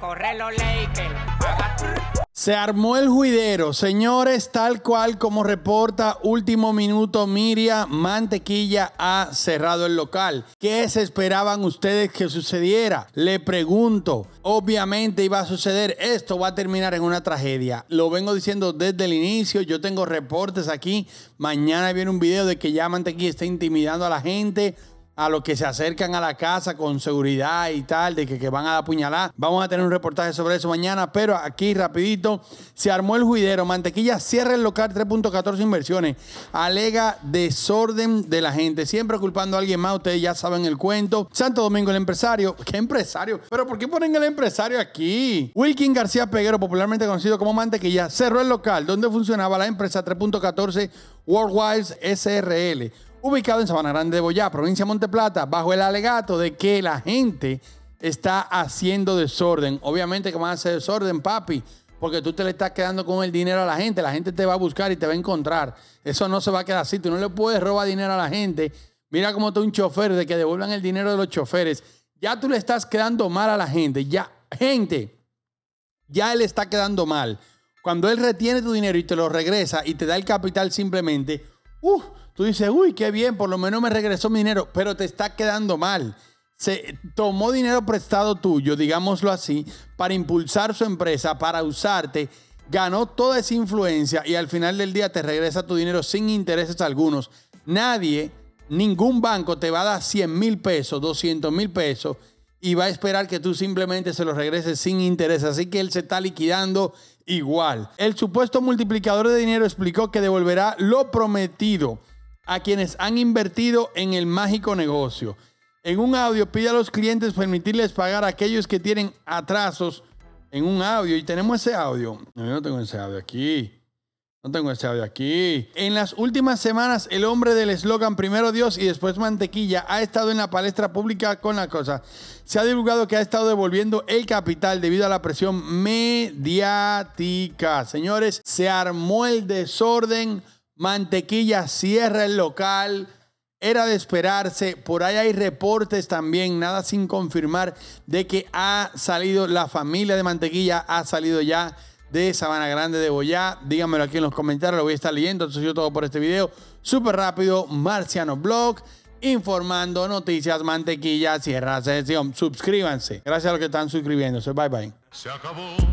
correr Se armó el juidero, señores, tal cual como reporta último minuto Miria, Mantequilla ha cerrado el local. ¿Qué se esperaban ustedes que sucediera? Le pregunto, obviamente iba a suceder, esto va a terminar en una tragedia. Lo vengo diciendo desde el inicio, yo tengo reportes aquí, mañana viene un video de que ya Mantequilla está intimidando a la gente a los que se acercan a la casa con seguridad y tal, de que, van a apuñalar. Vamos a tener un reportaje sobre eso mañana, pero aquí rapidito se armó el juidero. Mantequilla cierra el local 3.14 inversiones. Alega desorden de la gente. Siempre culpando a alguien más, ustedes ya saben el cuento. Santo Domingo, el empresario. ¿Qué empresario? ¿Pero por qué ponen el empresario aquí? Wilkin García Peguero, popularmente conocido como Mantequilla, cerró el local donde funcionaba la empresa 3.14 Worldwide SRL ubicado en Sabana Grande de Boyá, provincia de Monteplata, bajo el alegato de que la gente está haciendo desorden. Obviamente que van a hacer desorden, papi, porque tú te le estás quedando con el dinero a la gente. La gente te va a buscar y te va a encontrar. Eso no se va a quedar así. Tú no le puedes robar dinero a la gente. Mira cómo está un chofer de que devuelvan el dinero de los choferes. Ya tú le estás quedando mal a la gente. Ya, gente, ya él está quedando mal. Cuando él retiene tu dinero y te lo regresa y te da el capital simplemente, uff. Uh, Tú dices, uy, qué bien, por lo menos me regresó mi dinero, pero te está quedando mal. Se tomó dinero prestado tuyo, digámoslo así, para impulsar su empresa, para usarte, ganó toda esa influencia y al final del día te regresa tu dinero sin intereses algunos. Nadie, ningún banco te va a dar 100 mil pesos, 200 mil pesos y va a esperar que tú simplemente se lo regreses sin intereses. Así que él se está liquidando igual. El supuesto multiplicador de dinero explicó que devolverá lo prometido a quienes han invertido en el mágico negocio. En un audio pide a los clientes permitirles pagar a aquellos que tienen atrasos en un audio. Y tenemos ese audio. No, tengo ese audio aquí. No tengo ese audio aquí. En las últimas semanas, el hombre del eslogan Primero Dios y después Mantequilla ha estado en la palestra pública con la cosa. Se ha divulgado que ha estado devolviendo el capital debido a la presión mediática. Señores, se armó el desorden Mantequilla cierra el local. Era de esperarse. Por ahí hay reportes también, nada sin confirmar, de que ha salido la familia de Mantequilla, ha salido ya de Sabana Grande de Boyá. Díganmelo aquí en los comentarios, lo voy a estar leyendo. Eso es todo por este video. Súper rápido, Marciano Blog informando noticias mantequilla, cierra sesión. Suscríbanse. Gracias a los que están suscribiéndose. Bye bye. Se acabó.